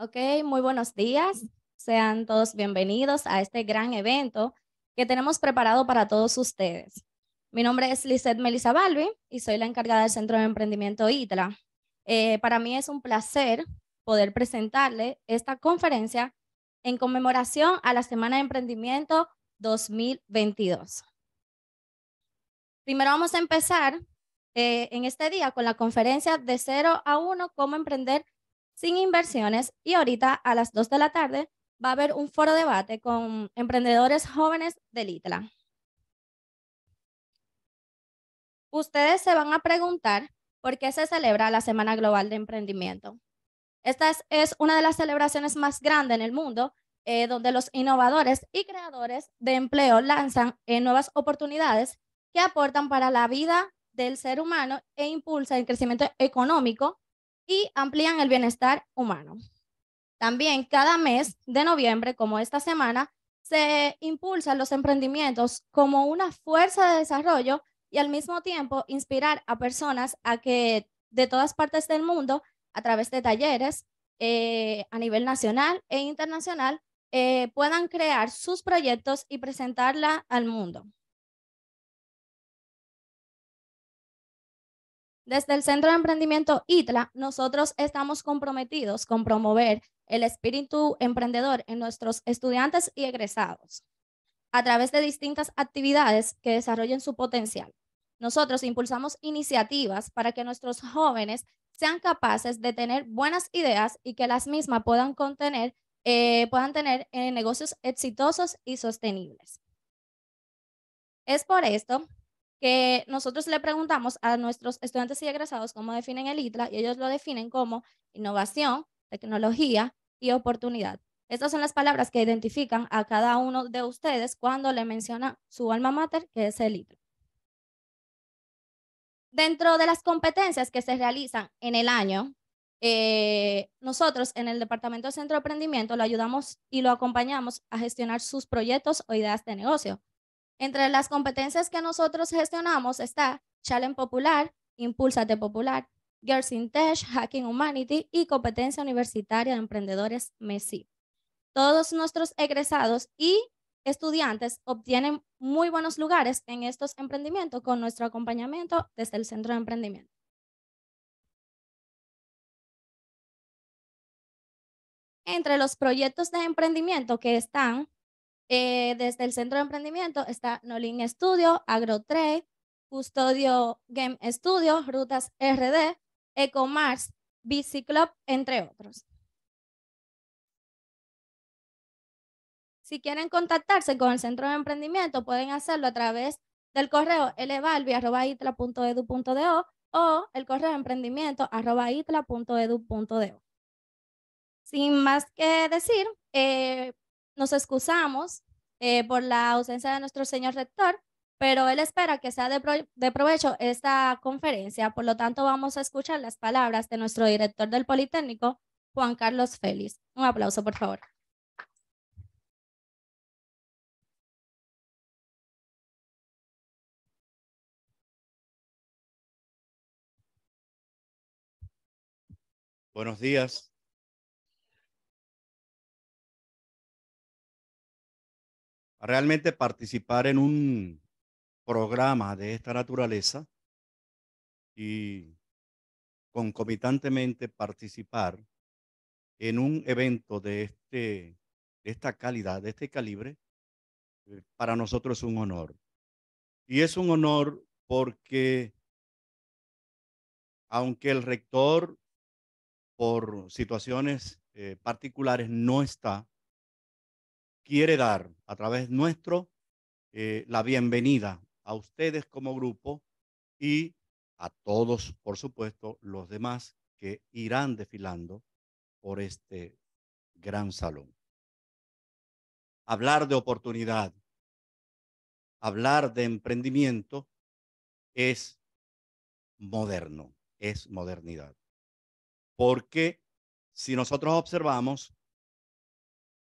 Ok, muy buenos días. Sean todos bienvenidos a este gran evento que tenemos preparado para todos ustedes. Mi nombre es Lisette Melissa Balbi y soy la encargada del Centro de Emprendimiento ITLA. Eh, para mí es un placer poder presentarle esta conferencia en conmemoración a la Semana de Emprendimiento 2022. Primero vamos a empezar eh, en este día con la conferencia de 0 a 1, cómo emprender sin inversiones y ahorita a las 2 de la tarde va a haber un foro debate con emprendedores jóvenes del ITLA. Ustedes se van a preguntar por qué se celebra la Semana Global de Emprendimiento. Esta es, una de las celebraciones más grandes en el mundo, eh, donde los innovadores y creadores de empleo lanzan eh, nuevas oportunidades que aportan para la vida del ser humano e impulsa el crecimiento económico y amplían el bienestar humano. También cada mes de noviembre, como esta semana, se impulsan los emprendimientos como una fuerza de desarrollo y al mismo tiempo inspirar a personas a que de todas partes del mundo, a través de talleres eh, a nivel nacional e internacional, eh, puedan crear sus proyectos y presentarla al mundo. Desde el Centro de Emprendimiento ITLA, nosotros estamos comprometidos con promover el espíritu emprendedor en nuestros estudiantes y egresados a través de distintas actividades que desarrollen su potencial. Nosotros impulsamos iniciativas para que nuestros jóvenes sean capaces de tener buenas ideas y que las mismas puedan eh, puedan tener eh, negocios exitosos y sostenibles. Es por esto que nosotros le preguntamos a nuestros estudiantes y egresados cómo definen el Itra y ellos lo definen como innovación, tecnología y oportunidad. Estas son las palabras que identifican a cada uno de ustedes cuando le menciona su alma mater, que es el Itra. Dentro de las competencias que se realizan en el año, eh, nosotros en el Departamento de Centro de Aprendimiento lo ayudamos y lo acompañamos a gestionar sus proyectos o ideas de negocio. Entre las competencias que nosotros gestionamos está Challenge Popular, Impulsate Popular, Girls in Tech, Hacking Humanity y Competencia Universitaria de Emprendedores Messi. Todos nuestros egresados y estudiantes obtienen muy buenos lugares en estos emprendimientos con nuestro acompañamiento desde el Centro de Emprendimiento. Entre los proyectos de emprendimiento que están eh, desde el Centro de Emprendimiento está Nolin Studio, AgroTrade, Custodio Game Studio, Rutas RD, Ecomars, Biciclub, entre otros. Si quieren contactarse con el Centro de Emprendimiento, pueden hacerlo a través del correo elevalvia.itla.edu.do o el correo emprendimiento.itla.edu.do. Sin más que decir, eh, nos excusamos eh, por la ausencia de nuestro señor rector, pero él espera que sea de, de provecho esta conferencia. Por lo tanto, vamos a escuchar las palabras de nuestro director del Politécnico, Juan Carlos Félix. Un aplauso, por favor. Buenos días. realmente participar en un programa de esta naturaleza y concomitantemente participar en un evento de, este, de esta calidad, de este calibre, eh, para nosotros es un honor. Y es un honor porque aunque el rector por situaciones eh, particulares no está, quiere dar a través nuestro eh, la bienvenida a ustedes como grupo y a todos, por supuesto, los demás que irán desfilando por este gran salón. Hablar de oportunidad, hablar de emprendimiento es moderno, es modernidad. Porque si nosotros observamos,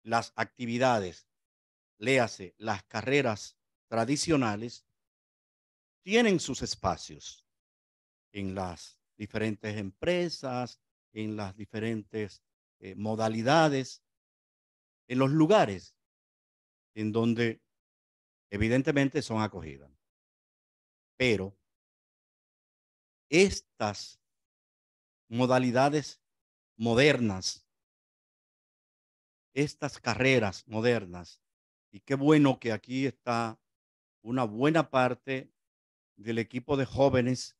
las actividades, léase, las carreras tradicionales, tienen sus espacios en las diferentes empresas, en las diferentes eh, modalidades, en los lugares en donde evidentemente son acogidas. Pero estas modalidades modernas estas carreras modernas. Y qué bueno que aquí está una buena parte del equipo de jóvenes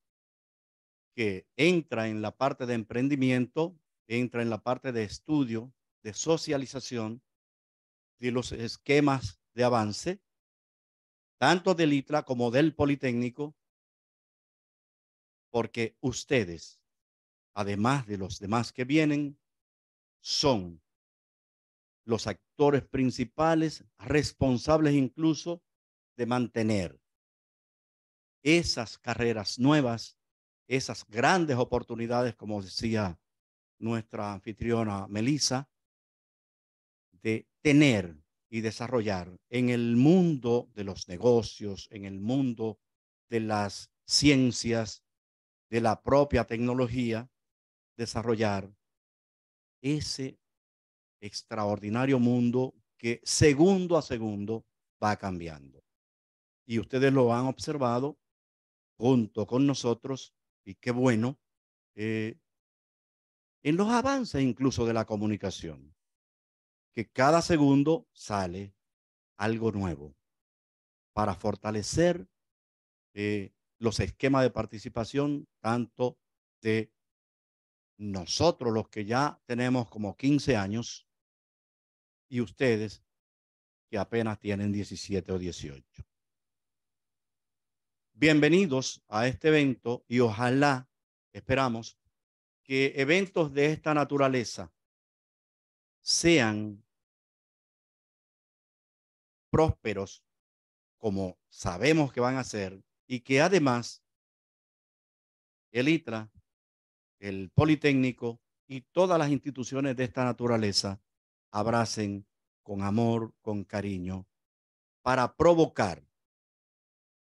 que entra en la parte de emprendimiento, entra en la parte de estudio, de socialización, de los esquemas de avance, tanto del ITRA como del Politécnico, porque ustedes, además de los demás que vienen, son los actores principales, responsables incluso de mantener esas carreras nuevas, esas grandes oportunidades, como decía nuestra anfitriona Melissa, de tener y desarrollar en el mundo de los negocios, en el mundo de las ciencias, de la propia tecnología, desarrollar ese extraordinario mundo que segundo a segundo va cambiando. Y ustedes lo han observado junto con nosotros, y qué bueno, eh, en los avances incluso de la comunicación, que cada segundo sale algo nuevo para fortalecer eh, los esquemas de participación, tanto de nosotros los que ya tenemos como 15 años, y ustedes que apenas tienen 17 o 18. Bienvenidos a este evento y ojalá, esperamos, que eventos de esta naturaleza sean prósperos como sabemos que van a ser y que además el ITRA, el Politécnico y todas las instituciones de esta naturaleza abracen con amor, con cariño, para provocar,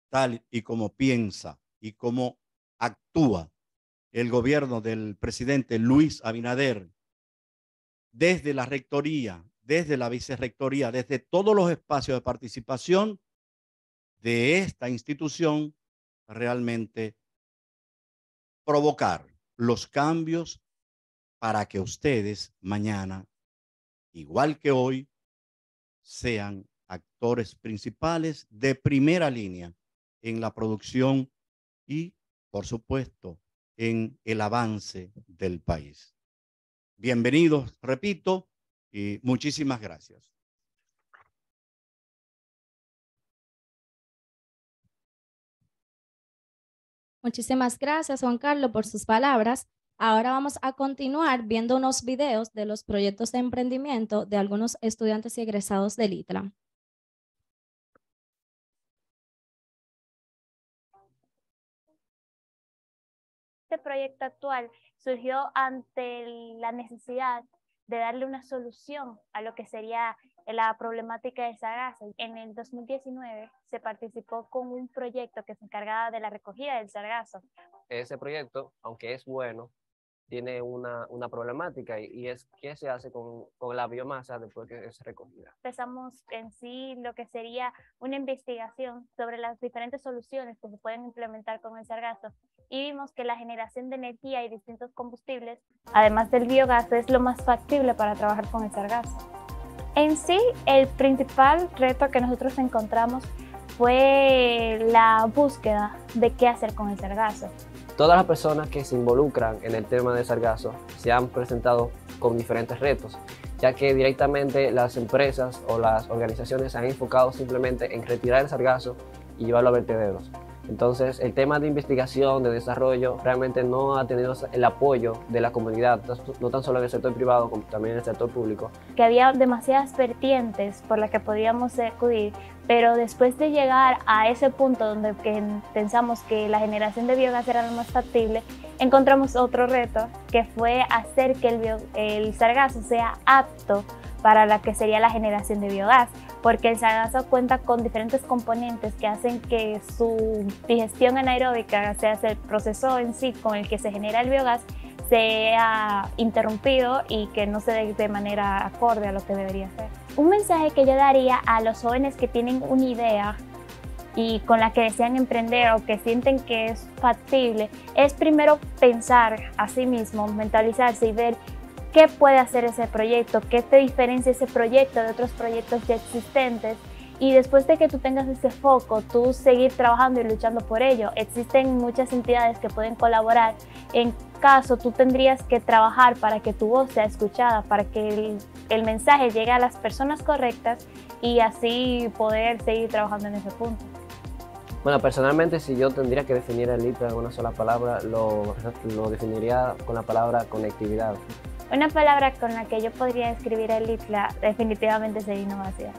tal y como piensa y como actúa el gobierno del presidente Luis Abinader, desde la rectoría, desde la vicerrectoría, desde todos los espacios de participación de esta institución, realmente provocar los cambios para que ustedes mañana igual que hoy, sean actores principales de primera línea en la producción y, por supuesto, en el avance del país. Bienvenidos, repito, y muchísimas gracias. Muchísimas gracias, Juan Carlos, por sus palabras. Ahora vamos a continuar viendo unos videos de los proyectos de emprendimiento de algunos estudiantes y egresados del ITLA. Este proyecto actual surgió ante la necesidad de darle una solución a lo que sería la problemática de sargazo. En el 2019 se participó con un proyecto que se encargaba de la recogida del sargazo. Ese proyecto, aunque es bueno, tiene una, una problemática y, es qué se hace con, con, la biomasa después que es recogida. Empezamos en sí lo que sería una investigación sobre las diferentes soluciones que se pueden implementar con el sargazo y vimos que la generación de energía y distintos combustibles, además del biogás, es lo más factible para trabajar con el sargazo. En sí, el principal reto que nosotros encontramos fue la búsqueda de qué hacer con el sargazo Todas las personas que se involucran en el tema del sargazo se han presentado con diferentes retos, ya que directamente las empresas o las organizaciones se han enfocado simplemente en retirar el sargazo y llevarlo a vertederos. Entonces, el tema de investigación, de desarrollo, realmente no ha tenido el apoyo de la comunidad, no tan solo en el sector privado, como también en el sector público. Que había demasiadas vertientes por las que podíamos acudir, pero después de llegar a ese punto donde pensamos que la generación de biogás era lo más factible, encontramos otro reto, que fue hacer que el, el sargazo sea apto para la que sería la generación de biogás, porque el sargazo cuenta con diferentes componentes que hacen que su digestión anaeróbica, o sea, el proceso en sí con el que se genera el biogás, sea interrumpido y que no se dé de manera acorde a lo que debería ser. Un mensaje que yo daría a los jóvenes que tienen una idea y con la que desean emprender o que sienten que es factible, es primero pensar a sí mismo mentalizarse y ver qué puede hacer ese proyecto, qué te diferencia ese proyecto de otros proyectos ya existentes. Y después de que tú tengas ese foco, tú seguir trabajando y luchando por ello. Existen muchas entidades que pueden colaborar. En caso, tú tendrías que trabajar para que tu voz sea escuchada, para que el, mensaje llegue a las personas correctas y así poder seguir trabajando en ese punto. Bueno, personalmente, si yo tendría que definir el ITLA en una sola palabra, lo, definiría con la palabra conectividad. Una palabra con la que yo podría describir el ITLA definitivamente sería innovación.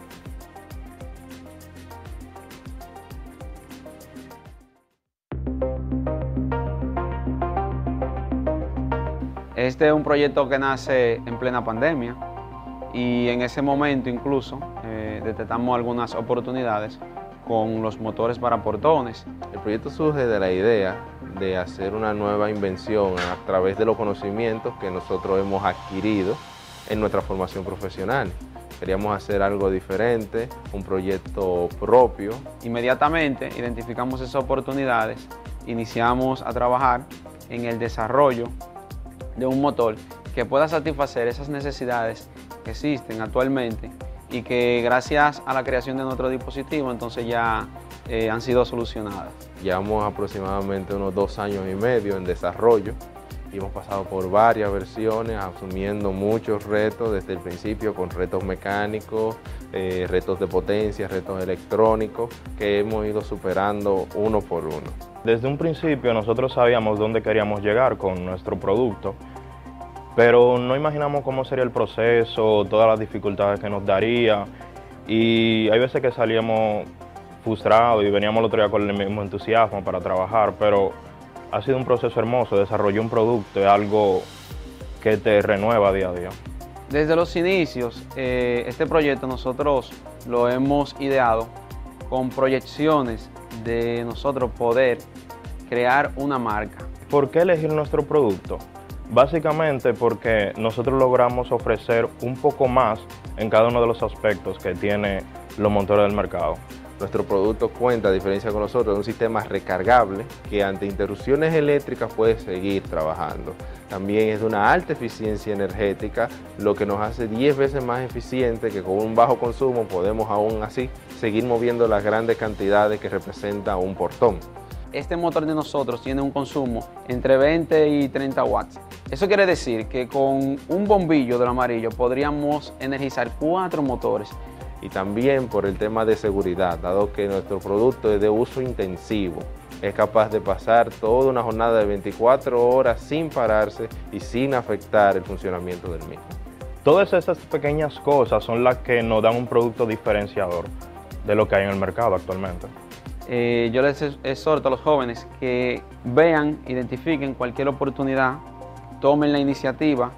Este es un proyecto que nace en plena pandemia y en ese momento incluso eh, detectamos algunas oportunidades con los motores para portones. El proyecto surge de la idea de hacer una nueva invención a través de los conocimientos que nosotros hemos adquirido en nuestra formación profesional. Queríamos hacer algo diferente, un proyecto propio. Inmediatamente identificamos esas oportunidades, iniciamos a trabajar en el desarrollo de un motor que pueda satisfacer esas necesidades que existen actualmente y que gracias a la creación de nuestro dispositivo entonces ya eh, han sido solucionadas. Llevamos aproximadamente unos dos años y medio en desarrollo y hemos pasado por varias versiones asumiendo muchos retos desde el principio con retos mecánicos, eh, retos de potencia, retos electrónicos que hemos ido superando uno por uno. Desde un principio nosotros sabíamos dónde queríamos llegar con nuestro producto pero no imaginamos cómo sería el proceso, todas las dificultades que nos daría y hay veces que salíamos frustrados y veníamos el otro día con el mismo entusiasmo para trabajar, pero ha sido un proceso hermoso, desarrollar un producto es algo que te renueva día a día. Desde los inicios, eh, este proyecto nosotros lo hemos ideado con proyecciones de nosotros poder crear una marca. ¿Por qué elegir nuestro producto? Básicamente porque nosotros logramos ofrecer un poco más en cada uno de los aspectos que tiene los motores del mercado. Nuestro producto cuenta, a diferencia con nosotros, de un sistema recargable que ante interrupciones eléctricas puede seguir trabajando. También es de una alta eficiencia energética, lo que nos hace 10 veces más eficiente que con un bajo consumo podemos aún así seguir moviendo las grandes cantidades que representa un portón este motor de nosotros tiene un consumo entre 20 y 30 watts. Eso quiere decir que con un bombillo del amarillo podríamos energizar cuatro motores. Y también por el tema de seguridad, dado que nuestro producto es de uso intensivo, es capaz de pasar toda una jornada de 24 horas sin pararse y sin afectar el funcionamiento del mismo. Todas esas pequeñas cosas son las que nos dan un producto diferenciador de lo que hay en el mercado actualmente. Eh, yo les exhorto a los jóvenes que vean, identifiquen cualquier oportunidad, tomen la iniciativa,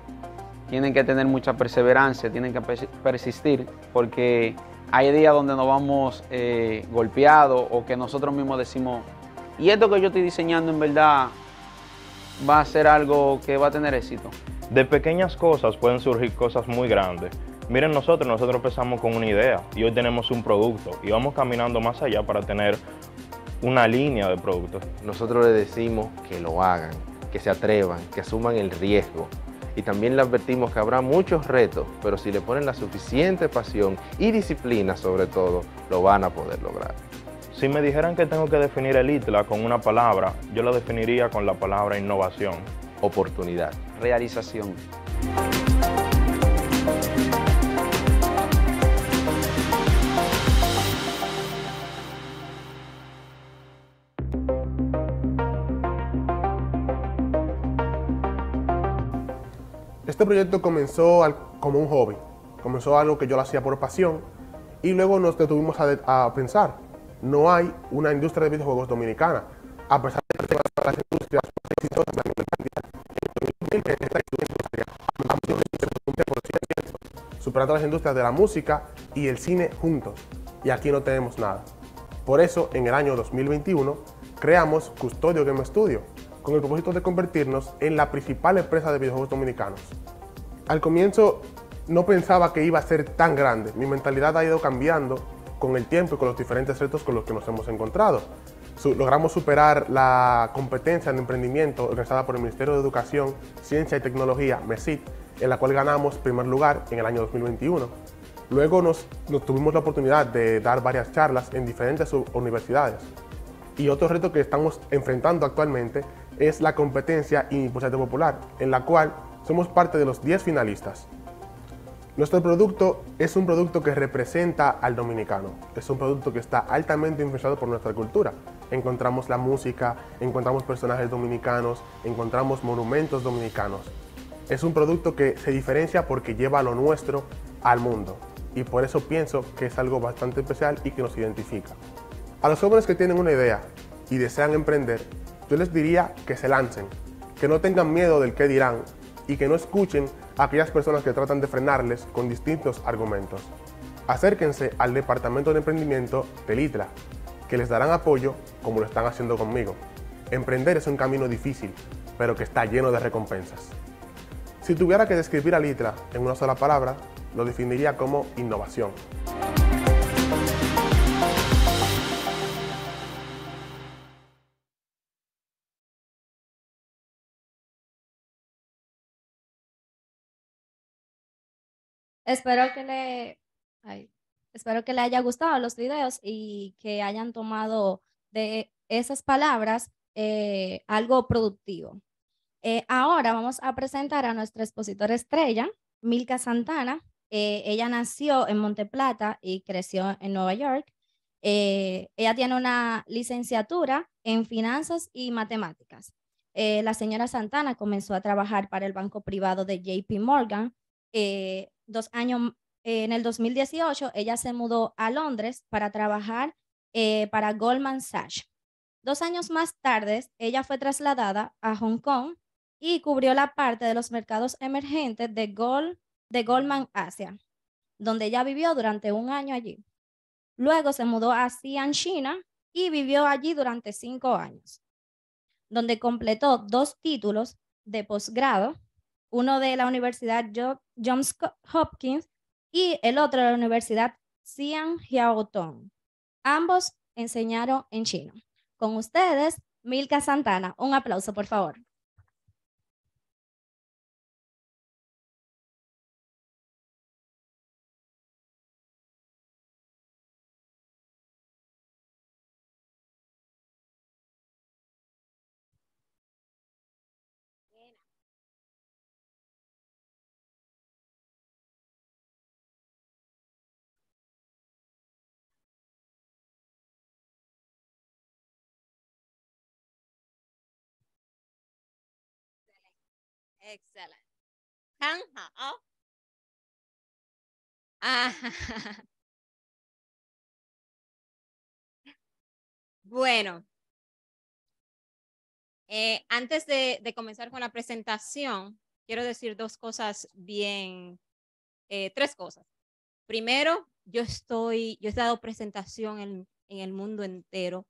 tienen que tener mucha perseverancia, tienen que persistir, porque hay días donde nos vamos eh, golpeados o que nosotros mismos decimos, y esto que yo estoy diseñando en verdad va a ser algo que va a tener éxito. De pequeñas cosas pueden surgir cosas muy grandes. Miren nosotros, nosotros empezamos con una idea y hoy tenemos un producto y vamos caminando más allá para tener una línea de productos. Nosotros le decimos que lo hagan, que se atrevan, que asuman el riesgo. Y también le advertimos que habrá muchos retos, pero si le ponen la suficiente pasión y disciplina sobre todo, lo van a poder lograr. Si me dijeran que tengo que definir el ITLA con una palabra, yo la definiría con la palabra innovación. Oportunidad. Realización. Este proyecto comenzó como un hobby, comenzó algo que yo lo hacía por pasión y luego nos detuvimos a, pensar, no hay una industria de videojuegos dominicana, a pesar de que las industrias más exitosas de la en superando las industrias de la música y el cine juntos, y aquí no tenemos nada. Por eso, en el año 2021, creamos Custodio Game Studio, con el propósito de convertirnos en la principal empresa de videojuegos dominicanos. Al comienzo no pensaba que iba a ser tan grande. Mi mentalidad ha ido cambiando con el tiempo y con los diferentes retos con los que nos hemos encontrado. logramos superar la competencia en emprendimiento organizada por el Ministerio de Educación, Ciencia y Tecnología, MESIT, en la cual ganamos primer lugar en el año 2021. Luego nos, tuvimos la oportunidad de dar varias charlas en diferentes universidades. Y otro reto que estamos enfrentando actualmente es la competencia iniciativa popular, en la cual somos parte de los 10 finalistas. Nuestro producto es un producto que representa al dominicano, es un producto que está altamente influenciado por nuestra cultura. Encontramos la música, encontramos personajes dominicanos, encontramos monumentos dominicanos. Es un producto que se diferencia porque lleva lo nuestro al mundo y por eso pienso que es algo bastante especial y que nos identifica. A los jóvenes que tienen una idea y desean emprender, yo les diría que se lancen, que no tengan miedo del qué dirán y que no escuchen a aquellas personas que tratan de frenarles con distintos argumentos. Acérquense al Departamento de Emprendimiento de Litra, que les darán apoyo como lo están haciendo conmigo. Emprender es un camino difícil, pero que está lleno de recompensas. Si tuviera que describir a Litra en una sola palabra, lo definiría como innovación. espero que le, espero que le haya gustado los videos y que hayan tomado de esas palabras eh, algo productivo. Eh, ahora vamos a presentar a nuestra expositora estrella, Milka Santana. Eh, ella nació en Monteplata y creció en Nueva York. ella tiene una licenciatura en finanzas y matemáticas. la señora Santana comenzó a trabajar para el banco privado de JP Morgan eh, dos años, en el 2018, ella se mudó a Londres para trabajar eh, para Goldman Sachs. Dos años más tarde, ella fue trasladada a Hong Kong y cubrió la parte de los mercados emergentes de, Gold, de Goldman Asia, donde ella vivió durante un año allí. Luego se mudó a Xi'an, China, y vivió allí durante cinco años, donde completó dos títulos de posgrado, uno de la Universidad York Johns Hopkins y el otro de la Universidad Xi'an Tong. Ambos enseñaron en chino. Con ustedes, Milka Santana. Un aplauso, por favor. Excelente, ¿ah? Ah. bueno, eh, antes de, comenzar con la presentación, quiero decir dos cosas bien, eh, tres cosas. Primero, yo estoy, yo he dado presentación en el mundo entero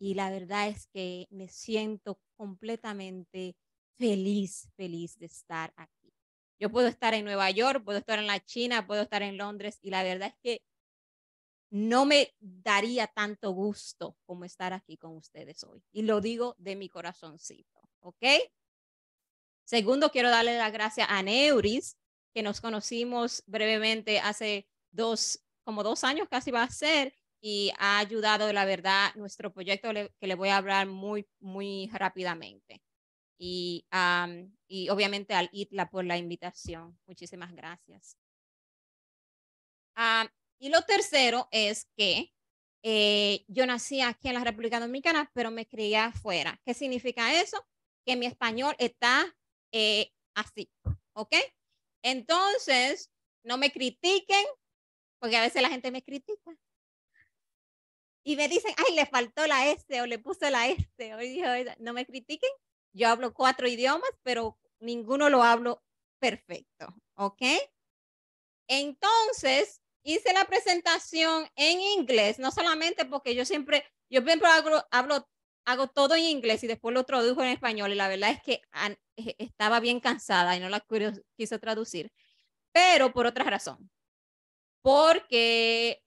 y la verdad es que me siento completamente feliz, feliz de estar aquí. Yo puedo estar en Nueva York, puedo estar en la China, puedo estar en Londres y la verdad es que no me daría tanto gusto como estar aquí con ustedes hoy. Y lo digo de mi corazoncito, ¿ok? Segundo, quiero darle las gracias a Neuris, que nos conocimos brevemente hace dos, como dos años casi va a ser, y ha ayudado, de la verdad, nuestro proyecto que le voy a hablar muy, muy rápidamente y, y obviamente al ITLA por la invitación. Muchísimas gracias. y lo tercero es que eh, yo nací aquí en la República Dominicana, pero me crié afuera. ¿Qué significa eso? Que mi español está eh, así, ¿ok? Entonces, no me critiquen, porque a veces la gente me critica. Y me dicen, ay, le faltó la S este, o le puse la S. Este", o no me critiquen, yo hablo cuatro idiomas, pero ninguno lo hablo perfecto, ¿ok? Entonces, hice la presentación en inglés, no solamente porque yo siempre, yo siempre hablo, hago todo en inglés y después lo tradujo en español y la verdad es que e, estaba bien cansada y no la quise traducir, pero por otra razón, porque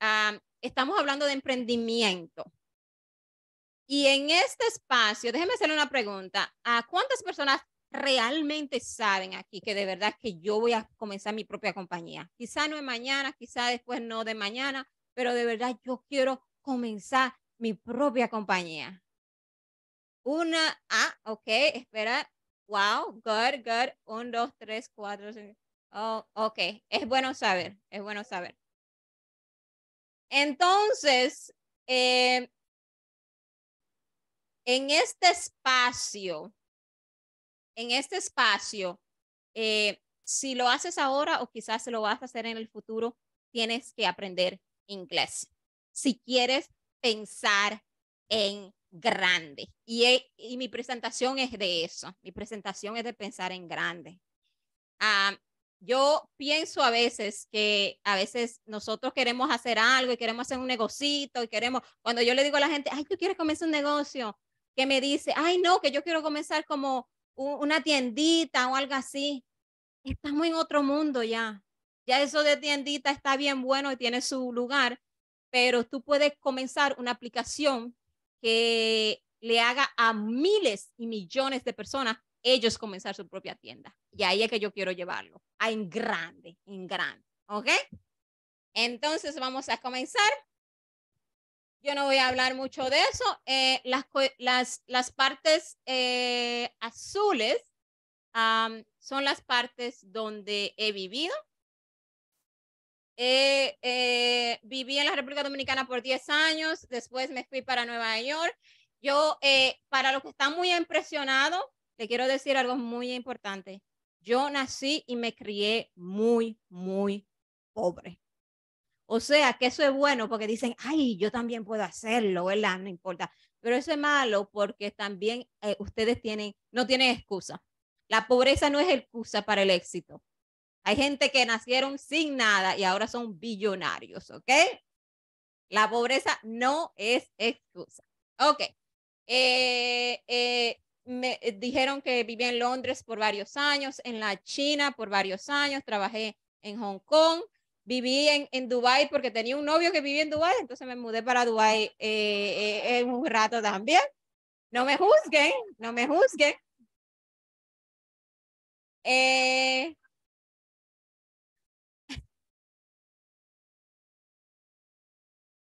estamos hablando de emprendimiento y en este espacio, déjeme hacerle una pregunta. ¿A cuántas personas realmente saben aquí que de verdad que yo voy a comenzar mi propia compañía? Quizá no es mañana, quizá después no de mañana, pero de verdad yo quiero comenzar mi propia compañía. Una, ah, ok, espera. Wow, good, good. Un, dos, tres, cuatro, cinco. Oh, ok, es bueno saber, es bueno saber. Entonces, eh, en este espacio, en este espacio, eh, si lo haces ahora o quizás lo vas a hacer en el futuro, tienes que aprender inglés. Si quieres pensar en grande. Y, y mi presentación es de eso. Mi presentación es de pensar en grande. Ah, yo pienso a veces que a veces nosotros queremos hacer algo y queremos hacer un negocito y queremos, cuando yo le digo a la gente, ay, tú quieres comenzar un negocio, que me dice, ay no, que yo quiero comenzar como una tiendita o algo así. Estamos en otro mundo ya. Ya eso de tiendita está bien bueno y tiene su lugar, pero tú puedes comenzar una aplicación que le haga a miles y millones de personas ellos comenzar su propia tienda. Y ahí es que yo quiero llevarlo, en grande, en grande, ¿ok? Entonces vamos a comenzar. Yo no voy a hablar mucho de eso. Eh, las, partes eh, azules son las partes donde he vivido. Eh, viví en la República Dominicana por 10 años, después me fui para Nueva York. Yo, para los que están muy impresionados, le quiero decir algo muy importante. Yo nací y me crié muy, muy pobre. O sea, que eso es bueno porque dicen, ay, yo también puedo hacerlo, ¿verdad? No importa. Pero eso es malo porque también eh, ustedes tienen, no tienen excusa. La pobreza no es excusa para el éxito. Hay gente que nacieron sin nada y ahora son billonarios, ¿ok? La pobreza no es excusa. Ok. Eh, eh, me dijeron que viví en Londres por varios años, en la China por varios años, trabajé en Hong Kong, viví en, en Dubái porque tenía un novio que vivía en Dubái, entonces me mudé para Dubái eh, eh, en un rato también. No me juzguen, no me juzguen. Eh,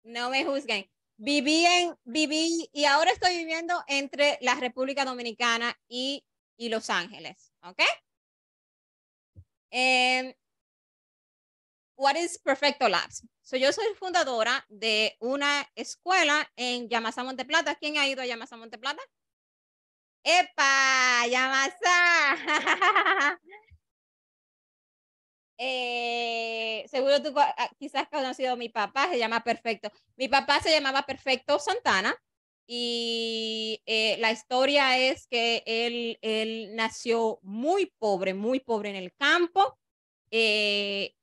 no me juzguen. Viví en, viví y ahora estoy viviendo entre la República Dominicana y, Los Ángeles, ¿ok? Em, What is Perfecto Labs? So, yo soy fundadora de una escuela en Yamasa Monteplata. ¿Quién ha ido a Yamasa Monteplata? ¡Epa! Yamasa! Eh, seguro tú ah, quizás has conocido a mi papá, se llama Perfecto. Mi papá se llamaba Perfecto Santana y eh, la historia es que él, él, nació muy pobre, muy pobre en el campo. Eh,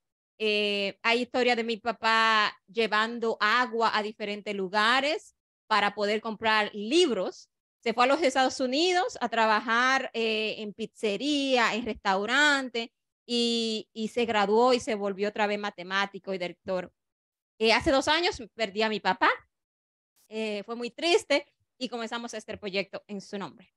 eh, hay historia de mi papá llevando agua a diferentes lugares para poder comprar libros. Se fue a los Estados Unidos a trabajar eh, en pizzería, en restaurante y, se graduó y se volvió otra vez matemático y director. Eh, hace dos años perdí a mi papá. fue muy triste y comenzamos este proyecto en su nombre.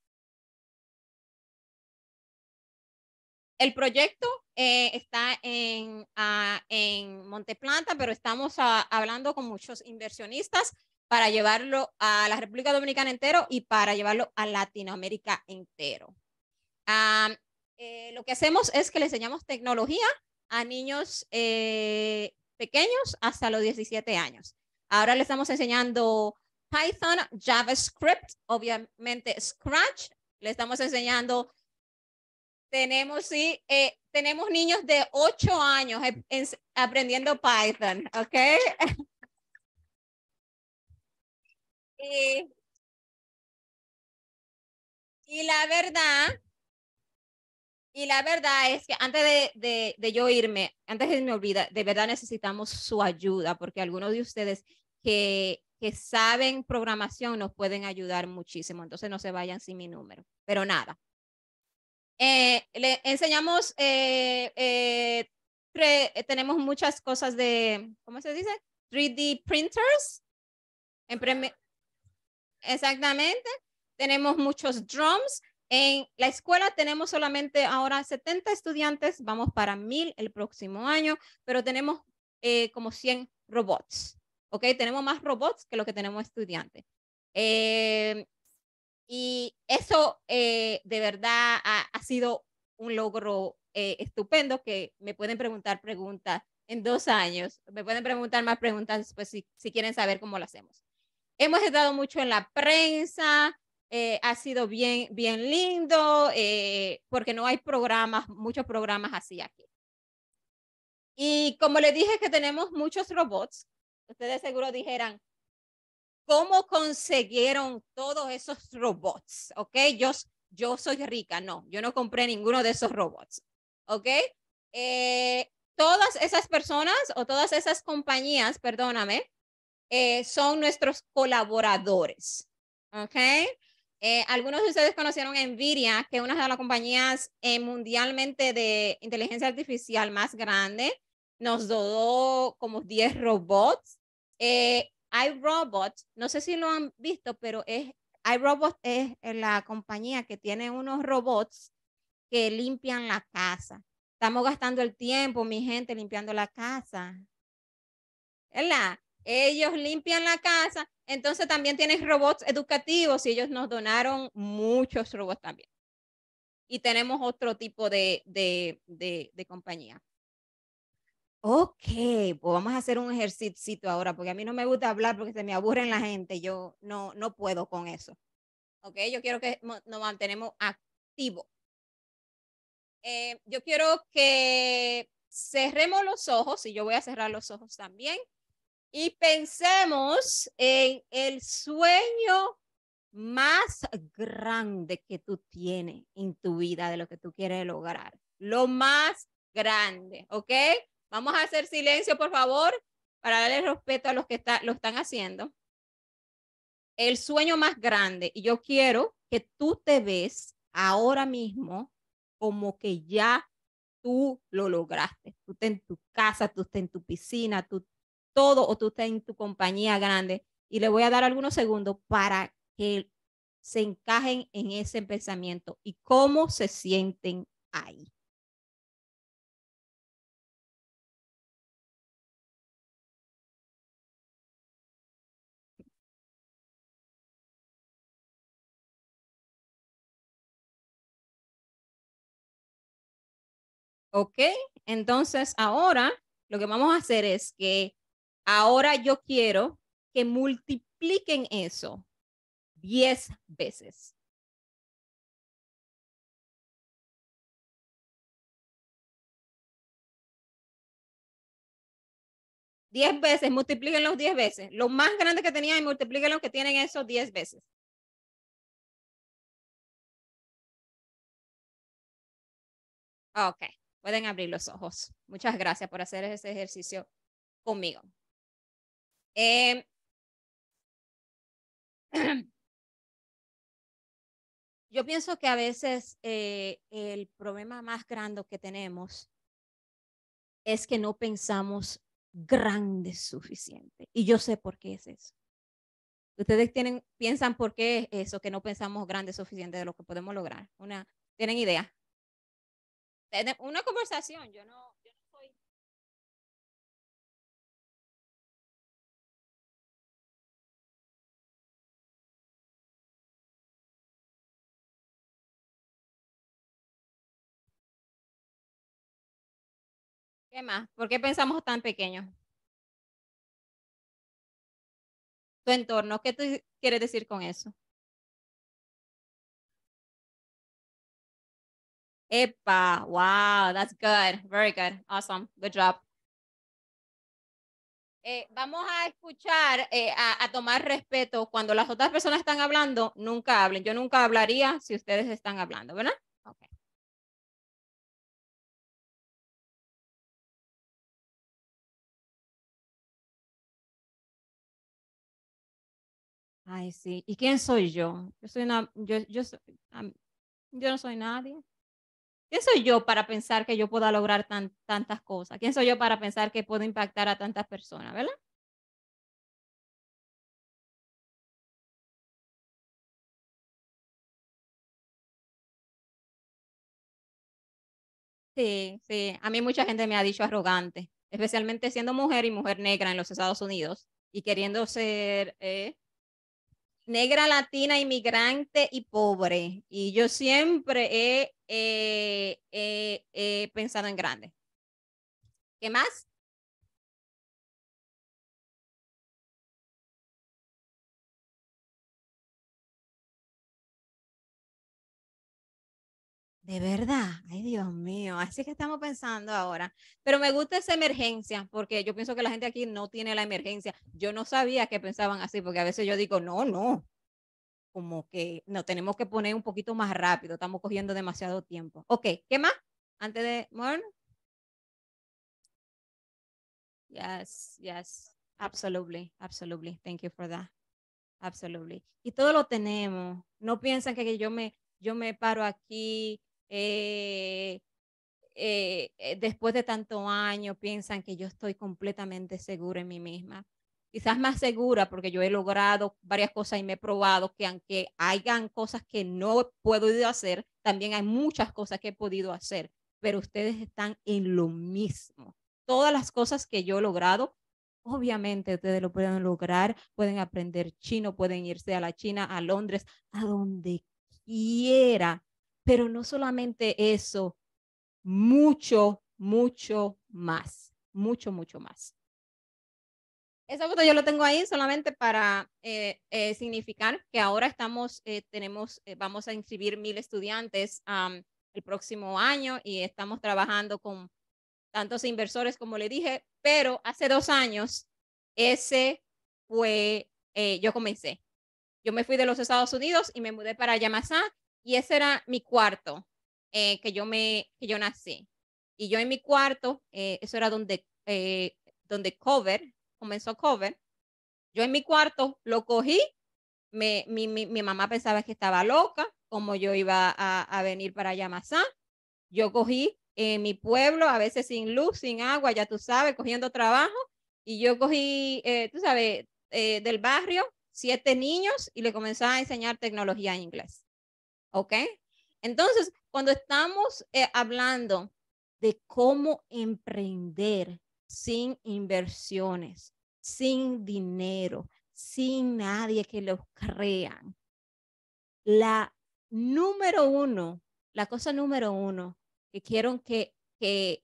el proyecto eh, está en, ah, en Monteplanta, pero estamos ah, hablando con muchos inversionistas para llevarlo a la República Dominicana entero y para llevarlo a Latinoamérica entero. Ah, eh, lo que hacemos es que le enseñamos tecnología a niños eh, pequeños hasta los 17 años. Ahora le estamos enseñando Python, JavaScript, obviamente Scratch, le estamos enseñando tenemos, sí, eh, tenemos niños de 8 años aprendiendo Python, ¿ok? y, la verdad, y la verdad es que antes de, yo irme, antes de me olvida, de verdad necesitamos su ayuda, porque algunos de ustedes que, que saben programación nos pueden ayudar muchísimo, entonces no se vayan sin mi número, pero nada. Eh, le enseñamos, eh, eh, tenemos muchas cosas de, ¿cómo se dice? 3D printers. exactamente. Tenemos muchos drums. En la escuela tenemos solamente ahora 70 estudiantes, vamos para 1000 el próximo año, pero tenemos como 100 robots. ¿Ok? Tenemos más robots que lo que tenemos estudiantes. Y eso eh, de verdad ha, sido un logro eh, estupendo que me pueden preguntar preguntas en dos años. Me pueden preguntar más preguntas pues, si, si quieren saber cómo lo hacemos. Hemos estado mucho en la prensa, eh, ha sido bien, bien lindo, porque no hay programas, muchos programas así aquí. Y como les dije que tenemos muchos robots, ustedes seguro dijeran, cómo consiguieron todos esos robots, ¿ok? Yo, yo soy rica, no, yo no compré ninguno de esos robots, ¿ok? Eh, todas esas personas o todas esas compañías, perdóname, eh, son nuestros colaboradores, ¿ok? Eh, algunos de ustedes conocieron Nvidia, que es una de las compañías mundialmente de inteligencia artificial más grande. Nos dodó como 10 robots. Eh, iRobot, no sé si lo han visto, pero es iRobot es eh, la compañía que tiene unos robots que limpian la casa. Estamos gastando el tiempo, mi gente, limpiando la casa. ¿Verdad? Ellos limpian la casa, entonces también tienes robots educativos y ellos nos donaron muchos robots también. Y tenemos otro tipo de compañía. Ok, pues vamos a hacer un ejercicio ahora, porque a mí no me gusta hablar porque se me aburren la gente, yo no, no puedo con eso. Ok, yo quiero que nos mantenemos activos. Eh, yo quiero que cerremos los ojos, y yo voy a cerrar los ojos también, y pensemos en el sueño más grande que tú tienes en tu vida, de lo que tú quieres lograr. Lo más grande, ¿ok? Vamos a hacer silencio, por favor, para darle respeto a los que lo están haciendo. El sueño más grande, y yo quiero que tú te ves ahora mismo como que ya tú lo lograste. Tú estás en tu casa, tú estás en tu piscina, tú todo, o tú estás en tu compañía grande. Y le voy a dar algunos segundos para que se encajen en ese pensamiento y cómo se sienten ahí. ¿Ok? Entonces ahora lo que vamos a hacer es que ahora yo quiero que multipliquen eso 10 veces. Diez veces, multiplíquenlos diez veces. Lo más grande que tenían y multiplíquenlos que tienen eso diez veces. Ok pueden abrir los ojos. Muchas gracias por hacer ese ejercicio conmigo. Eh, yo pienso que a veces eh, el problema más grande que tenemos es que no pensamos grande suficiente. Y yo sé por qué es eso. Ustedes tienen, piensan por qué es eso, que no pensamos grande suficiente de lo que podemos lograr. Una, ¿Tienen idea? una conversación, yo no, yo no soy... ¿Qué más? ¿Por qué pensamos tan pequeños? Tu entorno, ¿qué tú quieres decir con eso? Epa, wow, that's good. Very good. Awesome. Good job. Eh, vamos a escuchar, eh, a, tomar respeto. Cuando las otras personas están hablando, nunca hablen. Yo nunca hablaría si ustedes están hablando, ¿verdad? Okay. Ay, sí. ¿Y quién soy yo? Yo soy una, yo, yo no soy nadie. ¿Quién soy yo para pensar que yo pueda lograr tantas cosas? ¿Quién soy yo para pensar que puedo impactar a tantas personas, verdad? Sí, sí. A mí mucha gente me ha dicho arrogante, especialmente siendo mujer y mujer negra en los Estados Unidos y queriendo ser eh, negra, latina, inmigrante y pobre. Y yo siempre he, eh, pensado en grande. ¿Qué más? De verdad, ay Dios mío, así que estamos pensando ahora. Pero me gusta esa emergencia, porque yo pienso que la gente aquí no tiene la emergencia. Yo no sabía que pensaban así, porque a veces yo digo, no, no, como que nos tenemos que poner un poquito más rápido, estamos cogiendo demasiado tiempo. Ok, ¿qué más? Antes de Sí, Yes, yes, absolutely, absolutely. Thank you for that. Absolutely. Y todo lo tenemos. No piensan que yo me, yo me paro aquí eh, eh, eh, después de tanto año piensan que yo estoy completamente segura en mí misma. Quizás más segura porque yo he logrado varias cosas y me he probado que aunque hayan cosas que no he podido hacer, también hay muchas cosas que he podido hacer, pero ustedes están en lo mismo. Todas las cosas que yo he logrado, obviamente ustedes lo pueden lograr, pueden aprender chino, pueden irse a la China, a Londres, a donde quiera pero no solamente eso, mucho, mucho más, mucho, mucho más. Esa foto yo lo tengo ahí solamente para eh, eh, significar que ahora estamos, eh, tenemos, vamos a inscribir mil estudiantes el próximo año y estamos trabajando con tantos inversores como le dije, pero hace dos años ese fue, yo comencé. Yo me fui de los Estados Unidos y me mudé para Yamasá y ese era mi cuarto eh, que, yo me, yo nací. Y yo en mi cuarto, eh, eso era donde, eh, donde Cover, comenzó Cover. Yo en mi cuarto lo cogí. Me, mi, mi, mamá pensaba que estaba loca, como yo iba a, venir para Yamasá. Yo cogí mi pueblo, a veces sin luz, sin agua, ya tú sabes, cogiendo trabajo. Y yo cogí, tú sabes, del barrio, siete niños y le comenzaba a enseñar tecnología en inglés. ¿Ok? Entonces, cuando estamos eh, hablando de cómo emprender sin inversiones, sin dinero, sin nadie que los crean, la número uno, la cosa número uno que quiero que, que,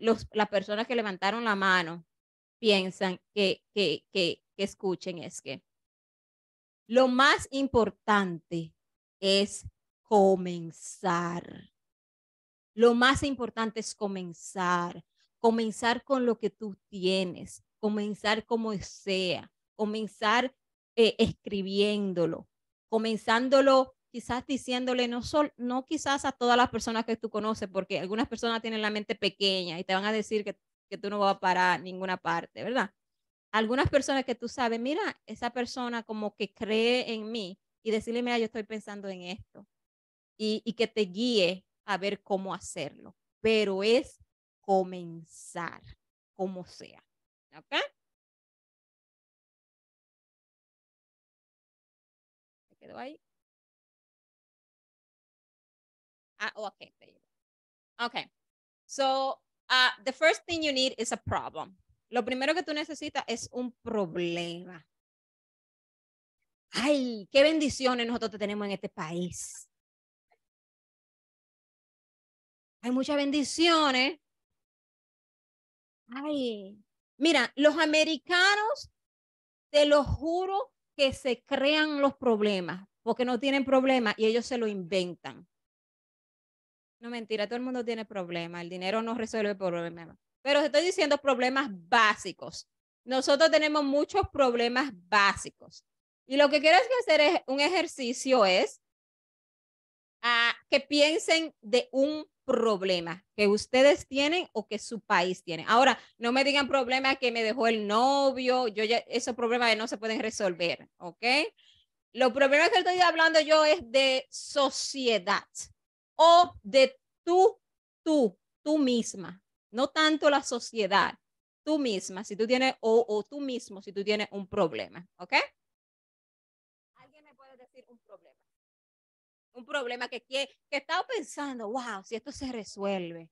las personas que levantaron la mano piensan que, que, que escuchen es que lo más importante es comenzar. Lo más importante es comenzar, comenzar con lo que tú tienes, comenzar como sea, comenzar eh, escribiéndolo, comenzándolo quizás diciéndole no, solo no quizás a todas las personas que tú conoces, porque algunas personas tienen la mente pequeña y te van a decir que, tú no vas a para ninguna parte, ¿verdad? Algunas personas que tú sabes, mira, esa persona como que cree en mí y decirle, mira, yo estoy pensando en esto, y, que te guíe a ver cómo hacerlo, pero es comenzar como sea. ¿Ok? ¿Se quedó ahí? Ah, oh, ok, ok So, ah, the first thing you need is a problem. Lo primero que tú necesitas es un problema. Ay, qué bendiciones nosotros tenemos en este país. Hay muchas bendiciones. Ay, mira, los americanos, te lo juro que se crean los problemas, porque no tienen problemas y ellos se lo inventan. No mentira, todo el mundo tiene problemas, el dinero no resuelve problemas, pero estoy diciendo problemas básicos. Nosotros tenemos muchos problemas básicos. Y lo que quieres hacer es un ejercicio es a que piensen de un problema que ustedes tienen o que su país tiene. Ahora, no me digan problemas que me dejó el novio, yo esos problemas no se pueden resolver, ¿ok? Los problemas que estoy hablando yo es de sociedad o de tú, tú, tú misma, no tanto la sociedad, tú misma, si tú tienes, o, o tú mismo, si tú tienes un problema, ¿ok? un problema que, que, estado pensando, wow, si esto se resuelve.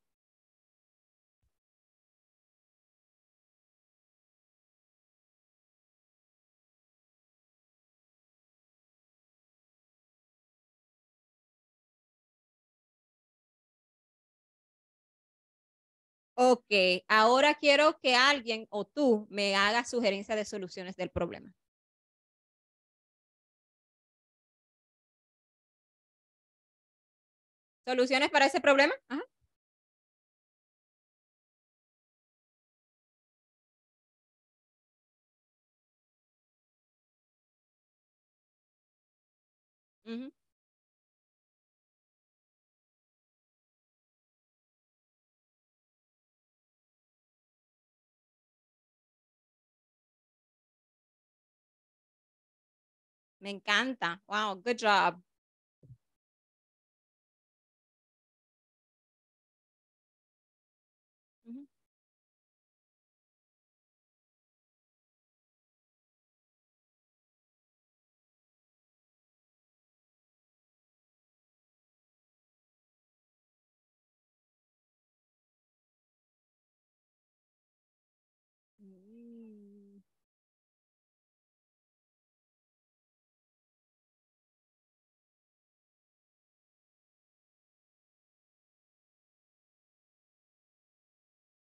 Ok, ahora quiero que alguien o tú me haga sugerencias de soluciones del problema. ¿Soluciones para ese problema? Ajá. Me encanta. Wow, good job.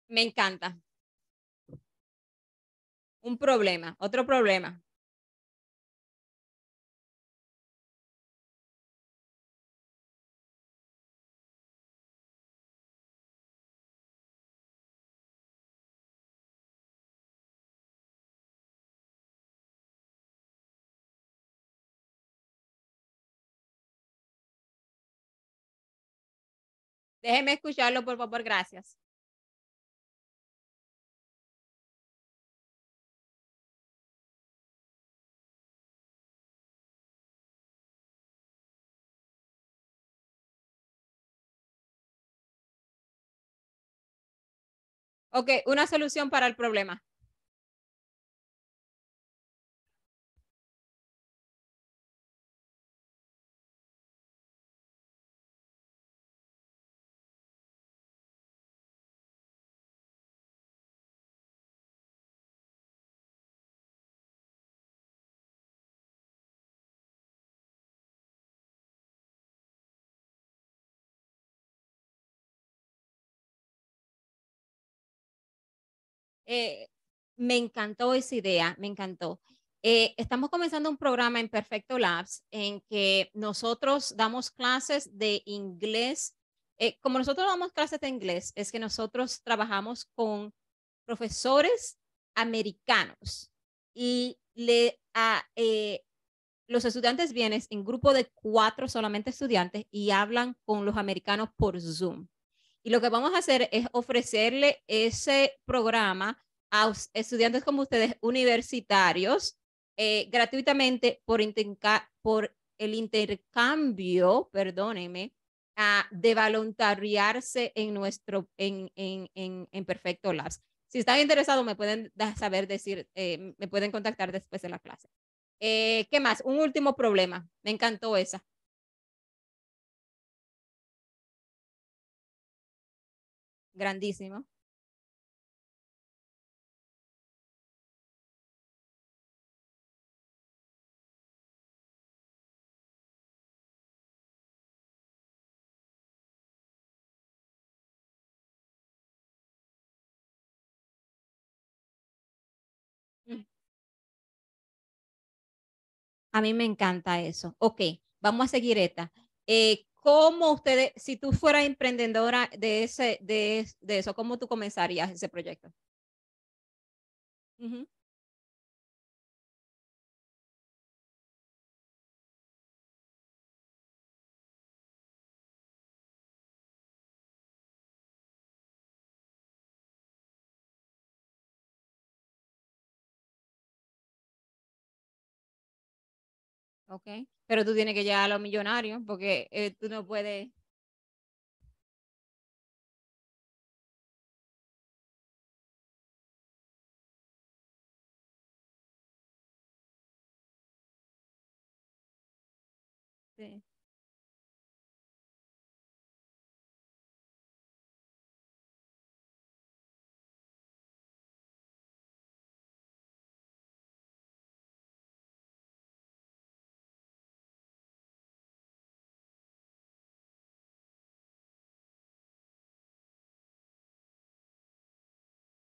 Me encanta. Un problema, otro problema. Déjeme escucharlo, por favor, gracias. Ok, una solución para el problema. Eh, me encantó esa idea, me encantó. Eh, estamos comenzando un programa en Perfecto Labs en que nosotros damos clases de inglés. Eh, como nosotros damos clases de inglés, es que nosotros trabajamos con profesores americanos y le, ah, los estudiantes vienen en grupo de cuatro solamente estudiantes y hablan con los americanos por Zoom. Y lo que vamos a hacer es ofrecerle ese programa a estudiantes como ustedes, universitarios, eh, gratuitamente por, por el intercambio, perdónenme, de voluntariarse en nuestro, en, en, en, en, Perfecto Labs. Si están interesados, me pueden saber decir, eh, me pueden contactar después de la clase. Eh, ¿Qué más? Un último problema. Me encantó esa. grandísimo. Mm. A mí me encanta eso. Ok, vamos a seguir esta. Eh, ¿Cómo ustedes, si tú fueras emprendedora de, ese, de, de eso, cómo tú comenzarías ese proyecto? Okay, Pero tú tienes que llegar a los millonarios porque eh, tú no puedes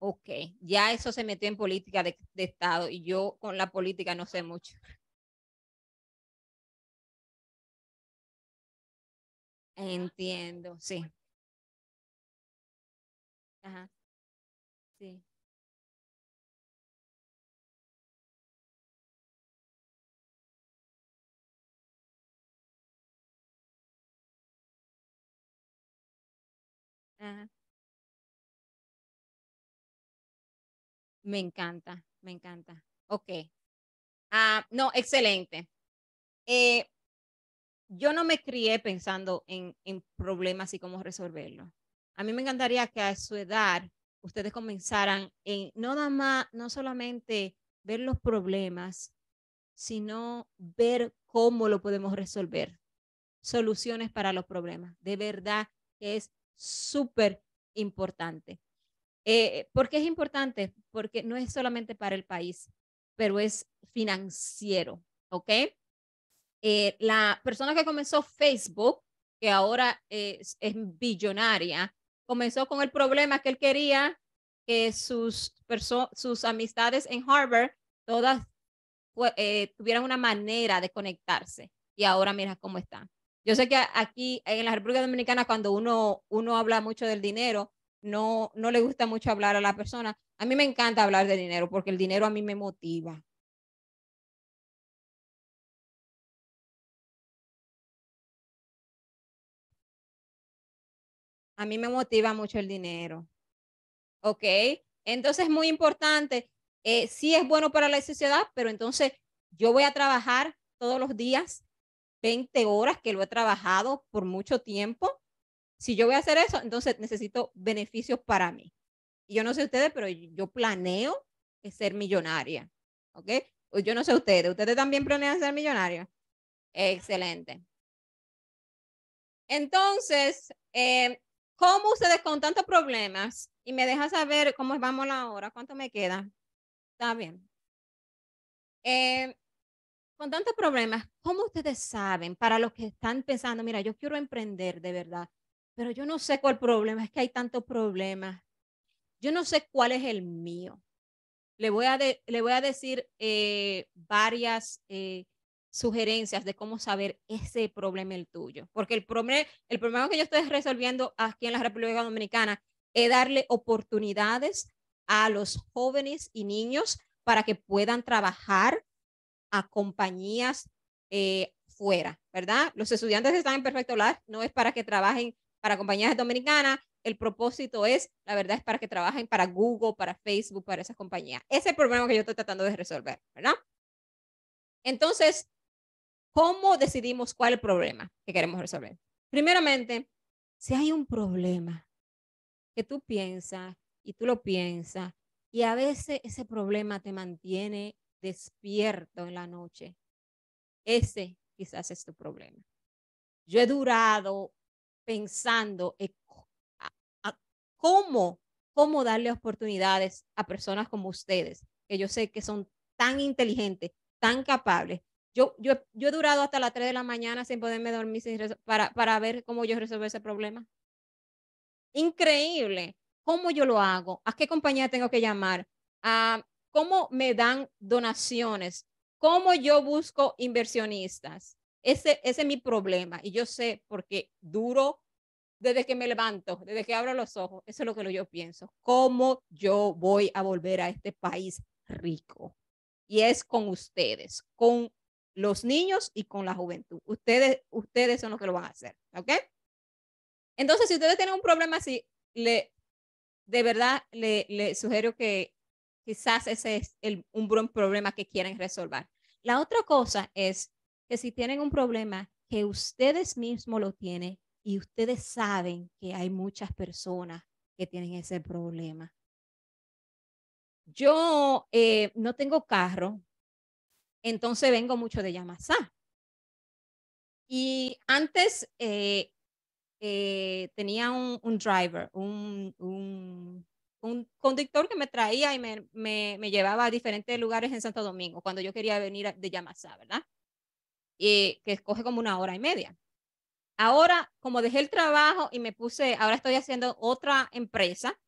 Okay, ya eso se metió en política de, Estado y yo con la política no sé mucho. Entiendo, sí. Ajá, sí. Ajá. Me encanta, me encanta. Ok. Ah, no, excelente. Eh, yo no me crié pensando en, en problemas y cómo resolverlos. A mí me encantaría que a su edad ustedes comenzaran en no no solamente ver los problemas, sino ver cómo lo podemos resolver. Soluciones para los problemas. De verdad que es súper importante. Eh, ¿Por qué es importante? Porque no es solamente para el país, pero es financiero, ¿ok? Eh, la persona que comenzó Facebook, que ahora es, es billonaria, comenzó con el problema que él quería que sus, sus amistades en Harvard todas eh, tuvieran una manera de conectarse. Y ahora mira cómo están. Yo sé que aquí en la República Dominicana, cuando uno, uno habla mucho del dinero, no, no le gusta mucho hablar a la persona. A mí me encanta hablar de dinero porque el dinero a mí me motiva. A mí me motiva mucho el dinero. ¿Ok? Entonces es muy importante. Si eh, sí es bueno para la sociedad, pero entonces yo voy a trabajar todos los días 20 horas que lo he trabajado por mucho tiempo si yo voy a hacer eso, entonces necesito beneficios para mí. Y yo no sé ustedes, pero yo planeo ser millonaria. ¿Ok? Yo no sé ustedes. ¿Ustedes también planean ser millonaria? Excelente. Entonces, eh, ¿cómo ustedes con tantos problemas? Y me deja saber cómo vamos la hora, cuánto me queda. Está bien. Eh, con tantos problemas, ¿cómo ustedes saben para los que están pensando, mira, yo quiero emprender de verdad? pero yo no sé cuál problema, es que hay tantos problemas. Yo no sé cuál es el mío. Le voy a, le voy a decir eh, varias eh, sugerencias de cómo saber ese problema el tuyo, porque el, el problema que yo estoy resolviendo aquí en la República Dominicana es darle oportunidades a los jóvenes y niños para que puedan trabajar a compañías eh, fuera, ¿verdad? Los estudiantes están en perfecto lugar, no es para que trabajen para compañías dominicanas, el propósito es, la verdad, es para que trabajen para Google, para Facebook, para esas compañías. Ese es el problema que yo estoy tratando de resolver, ¿verdad? Entonces, ¿cómo decidimos cuál es el problema que queremos resolver? Primeramente, si hay un problema que tú piensas y tú lo piensas y a veces ese problema te mantiene despierto en la noche, ese quizás es tu problema. Yo he durado pensando en cómo, cómo darle oportunidades a personas como ustedes, que yo sé que son tan inteligentes, tan capables. Yo, yo, yo he durado hasta las 3 de la mañana sin poderme dormir para, para ver cómo yo resuelvo ese problema. Increíble. ¿Cómo yo lo hago? ¿A qué compañía tengo que llamar? ¿A ¿Cómo me dan donaciones? ¿Cómo yo busco inversionistas? Ese, es mi problema y yo sé porque duro desde que me levanto, desde que abro los ojos, eso es lo que yo pienso. ¿Cómo yo voy a volver a este país rico? Y es con ustedes, con los niños y con la juventud. Ustedes, ustedes son los que lo van a hacer, ¿ok? Entonces, si ustedes tienen un problema así, le, de verdad le, sugiero que quizás ese es un buen problema que quieren resolver. La otra cosa es que si tienen un problema, que ustedes mismos lo tienen y ustedes saben que hay muchas personas que tienen ese problema. Yo eh, no tengo carro, entonces vengo mucho de Yamasá. Y antes eh, eh, tenía un, driver, un, conductor que me traía y me, me, me, llevaba a diferentes lugares en Santo Domingo cuando yo quería venir de Yamasá, ¿verdad? que escoge como una hora y media. Ahora, como dejé el trabajo y me puse, ahora estoy haciendo otra empresa,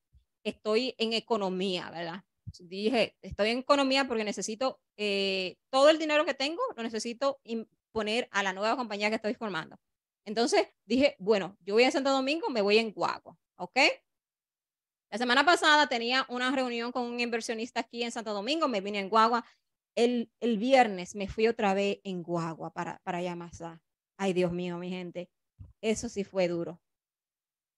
estoy en economía, ¿verdad? Dije, estoy en economía porque necesito eh, todo el dinero que tengo, lo necesito poner a la nueva compañía que estoy formando. Entonces dije, bueno, yo voy a Santo Domingo, me voy en Guagua, ¿ok? La semana pasada tenía una reunión con un inversionista aquí en Santo Domingo, me vine en Guagua, el, viernes me fui otra vez en Guagua para, para Ay, Dios mío, mi gente. Eso sí fue duro.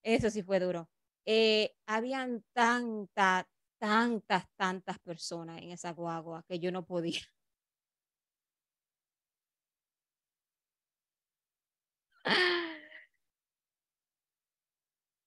Eso sí fue duro. Eh, habían tantas, tantas, tantas personas en esa guagua que yo no podía.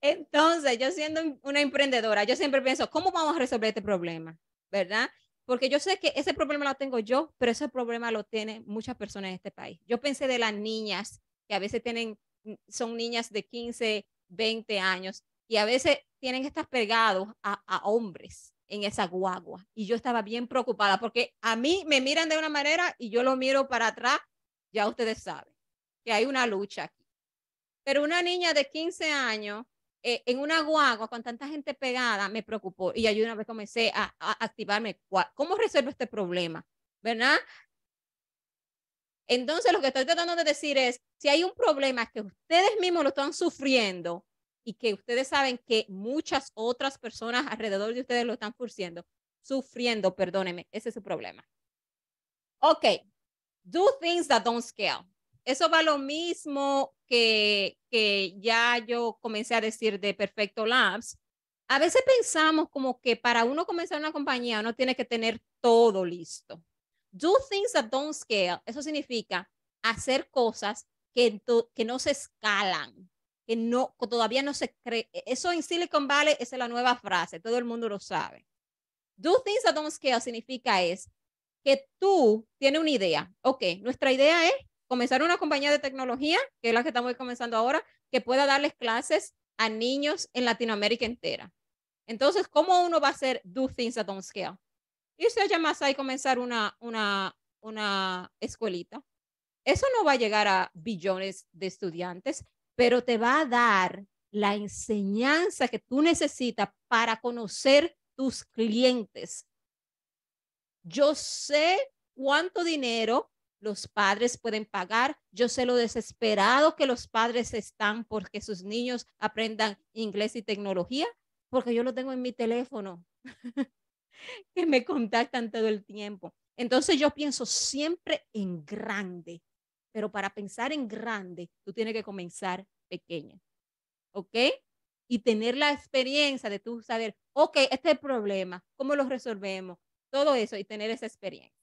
Entonces, yo siendo una emprendedora, yo siempre pienso, ¿cómo vamos a resolver este problema? ¿Verdad? porque yo sé que ese problema lo tengo yo, pero ese problema lo tienen muchas personas en este país. Yo pensé de las niñas, que a veces tienen, mm, son niñas de 15, 20 años, y a veces tienen que estar pegados a, a hombres en esa guagua. Y yo estaba bien preocupada porque a mí me miran de una manera y yo lo miro para atrás, ya ustedes saben que hay una lucha aquí. Pero una niña de 15 años eh, en una guagua con tanta gente pegada me preocupó y ahí una vez comencé a, activarme, ¿cómo resuelvo este problema? ¿Verdad? Entonces lo que estoy tratando de decir es, si hay un problema que ustedes mismos lo están sufriendo y que ustedes saben que muchas otras personas alrededor de ustedes lo están sufriendo, sufriendo, perdónenme, ese es su problema. Ok, do things that don't scale. Eso va lo mismo que, que ya yo comencé a decir de Perfecto Labs. A veces pensamos como que para uno comenzar una compañía uno tiene que tener todo listo. Do things that don't scale. Eso significa hacer cosas que, que no se escalan, que no, todavía no se cree. E, eso en Silicon Valley es la nueva frase, todo el mundo lo sabe. Do things that don't scale significa es que tú tienes una idea. Ok, nuestra idea es comenzar una compañía de tecnología, que es la que estamos comenzando ahora, que pueda darles clases a niños en Latinoamérica entera. Entonces, ¿cómo uno va a hacer do things at don't scale? Irse a más y comenzar una, una, una escuelita. Eso no va a llegar a billones de estudiantes, pero te va a dar la enseñanza que tú necesitas para conocer tus clientes. Yo sé cuánto dinero los padres pueden pagar. Yo sé lo desesperado que los padres están porque sus niños aprendan inglés y tecnología, porque yo lo tengo en mi teléfono, que me contactan todo el tiempo. Entonces yo pienso siempre en grande, pero para pensar en grande, tú tienes que comenzar pequeña. ¿Ok? Y tener la experiencia de tú saber, ok, este es el problema, ¿cómo lo resolvemos? Todo eso y tener esa experiencia.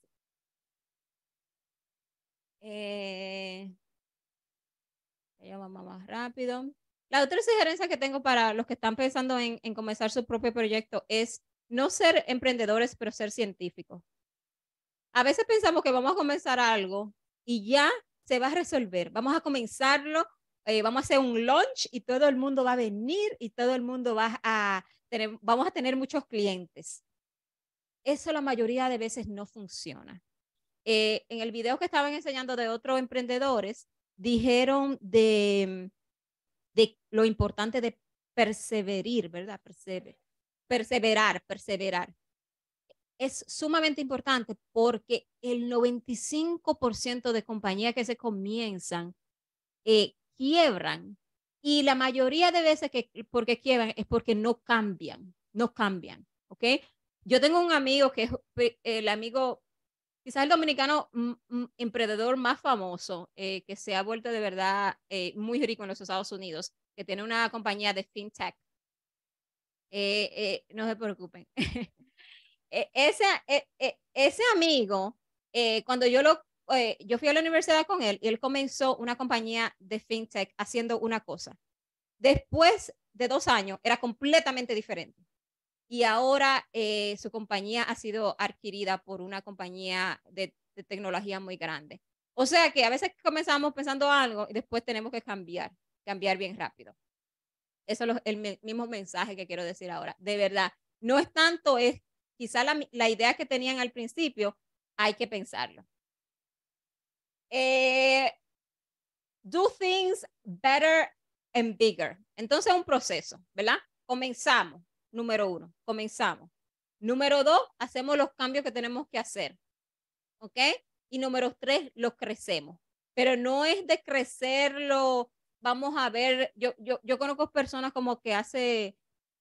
Eh, más rápido. La otra sugerencia que tengo para los que están pensando en, comenzar su propio proyecto es no ser emprendedores, pero ser científicos. A veces pensamos que vamos a comenzar algo y ya se va a resolver. Vamos a comenzarlo, eh, vamos a hacer un launch y todo el mundo va a venir y todo el mundo va a tener, vamos a tener muchos clientes. Eso la mayoría de veces no funciona. Eh, en el video que estaban enseñando de otros emprendedores, dijeron de, de lo importante de perseverir, ¿verdad? perseverar, perseverar. Es sumamente importante porque el 95% de compañías que se comienzan eh, quiebran y la mayoría de veces que porque quiebran es porque no cambian, no cambian, ¿ok? Yo tengo un amigo que es eh, el amigo quizás el dominicano mm, mm, emprendedor más famoso eh, que se ha vuelto de verdad eh, muy rico en los Estados Unidos, que tiene una compañía de fintech. Eh, no se preocupen. E, ese, e, e, ese amigo, cuando yo lo, yo fui a la universidad con él y él comenzó una compañía de fintech haciendo una cosa. Después de dos años era completamente diferente y ahora eh, su compañía ha sido adquirida por una compañía de, tecnología muy grande. O sea que a veces comenzamos pensando algo y después tenemos que cambiar, cambiar bien rápido. Eso es el mismo mensaje que quiero decir ahora. De verdad, no es tanto, es quizá la, la idea que tenían al principio, hay que pensarlo. Eh, do things better and bigger. Entonces es un proceso, ¿verdad? Comenzamos, número uno. Comenzamos. Número dos, hacemos los cambios que tenemos que hacer. ¿Ok? Y número tres, los crecemos. Pero no es de crecerlo, vamos a ver, yo, yo, yo conozco personas como que hace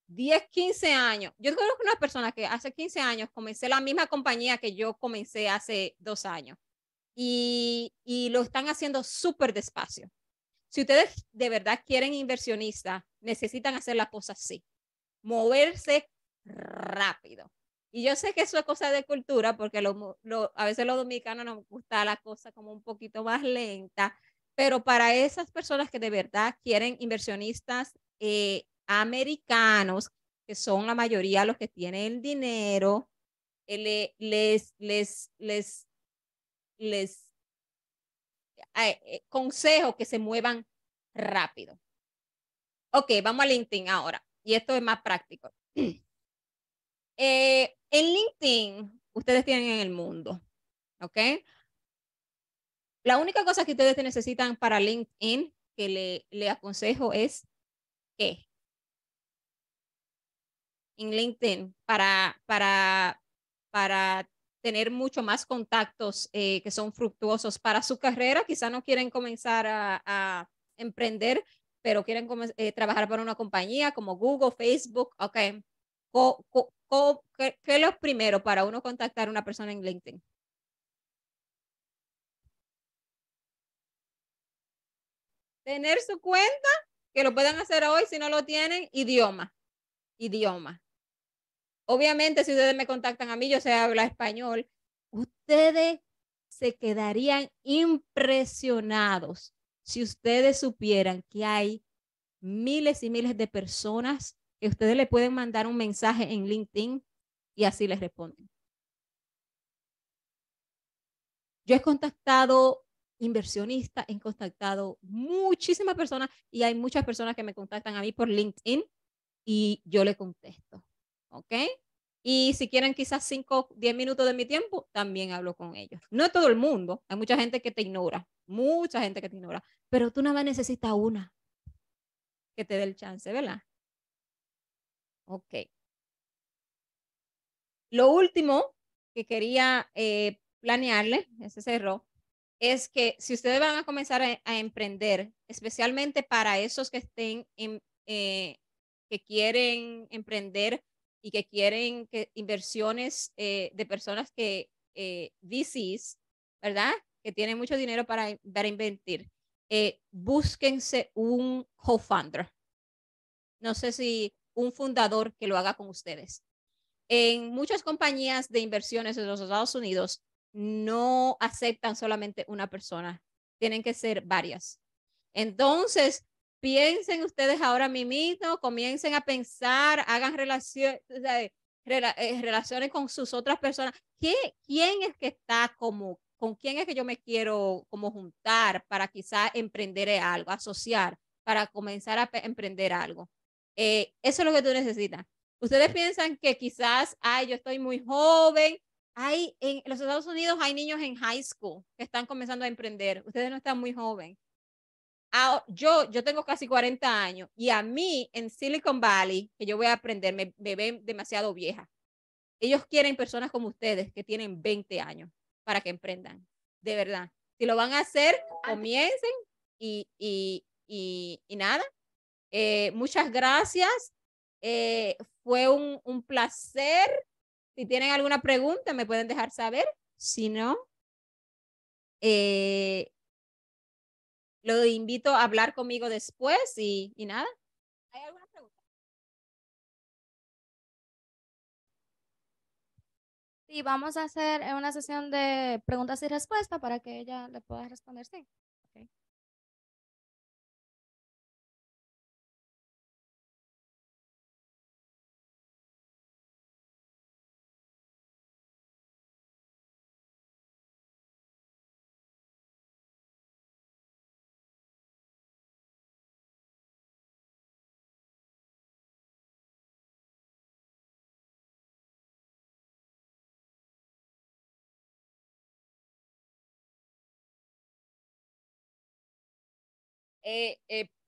10, 15 años, yo conozco una persona que hace 15 años comencé la misma compañía que yo comencé hace dos años y, y lo están haciendo súper despacio. Si ustedes de verdad quieren inversionistas, necesitan hacer las cosas así moverse rápido. Y yo sé que eso es cosa de cultura, porque a veces los dominicanos nos gusta la cosa como un poquito más lenta, pero para esas personas que de verdad quieren inversionistas eh, americanos, que son la mayoría los que tienen el dinero, eh, les, les, les, les eh, consejo que se muevan rápido. Ok, vamos a LinkedIn ahora y esto es más práctico. Eh, en LinkedIn, ustedes tienen en el mundo, ¿ok? La única cosa que ustedes necesitan para LinkedIn que le, le aconsejo es que en LinkedIn para, para, para tener mucho más contactos eh, que son fructuosos para su carrera. Quizá no quieren comenzar a, a, emprender, pero quieren eh, trabajar para una compañía como Google, Facebook, ok. ¿Qué, ¿Qué es lo primero para uno contactar a una persona en LinkedIn? Tener su cuenta, que lo puedan hacer hoy si no lo tienen, idioma, idioma. Obviamente, si ustedes me contactan a mí, yo sé hablar español, ustedes se quedarían impresionados si ustedes supieran que hay miles y miles de personas que ustedes le pueden mandar un mensaje en LinkedIn y así les responden. Yo he contactado inversionistas, he contactado muchísimas personas y hay muchas personas que me contactan a mí por LinkedIn y yo le contesto. ¿Ok? Y si quieren quizás 5, 10 minutos de mi tiempo, también hablo con ellos. No todo el mundo, hay mucha gente que te ignora, mucha gente que te ignora, pero tú nada más necesitas una que te dé el chance, ¿verdad? Ok. Lo último que quería eh, planearle, ese cerró, es que si ustedes van a comenzar a, emprender, especialmente para esos que estén eh, que quieren emprender y que quieren que inversiones eh, de personas que, eh, VCs, ¿verdad? Que tienen mucho dinero para, para invertir, eh, búsquense un co-founder. No sé si un fundador que lo haga con ustedes. En muchas compañías de inversiones de los Estados Unidos no aceptan solamente una persona, tienen que ser varias. Entonces, piensen ustedes ahora mismo, comiencen a pensar, hagan relaciones, eh, relaciones con sus otras personas. ¿Quién es que está como, con quién es que yo me quiero como juntar para quizás emprender algo, asociar, para comenzar a emprender algo? Eh, eso es lo que tú necesitas. Ustedes piensan que quizás, ay, yo estoy muy joven. Hay, en los Estados Unidos hay niños en high school que están comenzando a emprender. Ustedes no están muy jóvenes yo, yo tengo casi 40 años y a mí en Silicon Valley, que yo voy a aprender, me, ven demasiado vieja. Ellos quieren personas como ustedes que tienen 20 años para que emprendan. De verdad. Si lo van a hacer, pues comiencen y, nada. Eh, muchas gracias. Eh, fue un, placer. Si tienen alguna pregunta, me pueden dejar saber. Si no, eh, lo invito a hablar conmigo después y, nada. ¿Hay alguna pregunta? Sí, vamos a hacer una sesión de preguntas y respuestas para que ella le pueda responder, sí. eh, eh,